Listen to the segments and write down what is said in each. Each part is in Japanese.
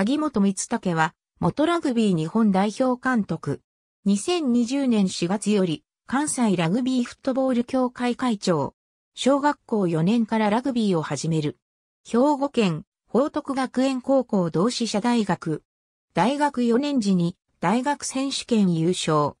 萩本光武は、元ラグビー日本代表監督。2020年4月より、関西ラグビーフットボール協会会長。小学校4年からラグビーを始める。兵庫県、報徳学園高校同志社大学。大学4年時に、大学選手権優勝。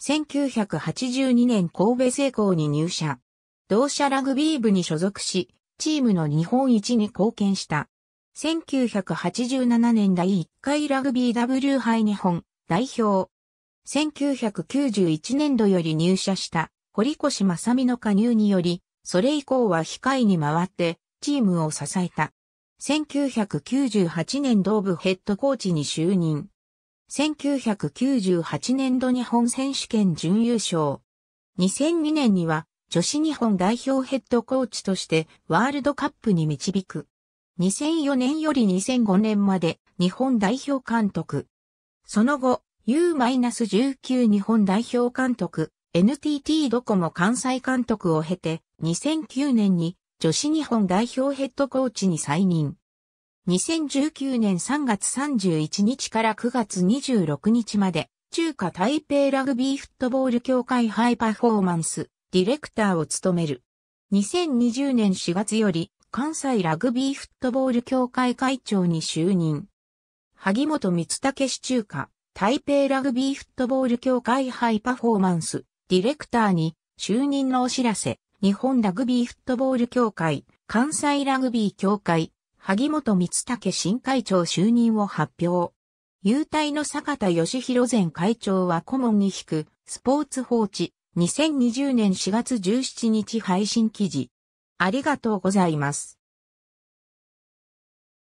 1982年神戸製鋼に入社。同社ラグビー部に所属し、チームの日本一に貢献した。1987年第1回ラグビー W 杯日本代表。1991年度より入社した堀越正美の加入により、それ以降は控えに回ってチームを支えた。1998年同部ヘッドコーチに就任。1998年度日本選手権準優勝。2002年には女子日本代表ヘッドコーチとしてワールドカップに導く。2004年より2005年まで日本代表監督。その後、U-19 日本代表監督、NTT ドコモ関西監督を経て、2009年に女子日本代表ヘッドコーチに再任。2019年3月31日から9月26日まで、中華台北ラグビーフットボール協会ハイパフォーマンス、ディレクターを務める。2020年4月より関西ラグビーフットボール協会会長に就任。萩本光武市中華、台北ラグビーフットボール協会ハイパフォーマンス、ディレクターに就任のお知らせ、日本ラグビーフットボール協会、関西ラグビー協会、萩本光武新会長就任を発表。優待の坂田義弘前会長は顧問に引く、スポーツ報知、2020年4月17日配信記事。ありがとうございます。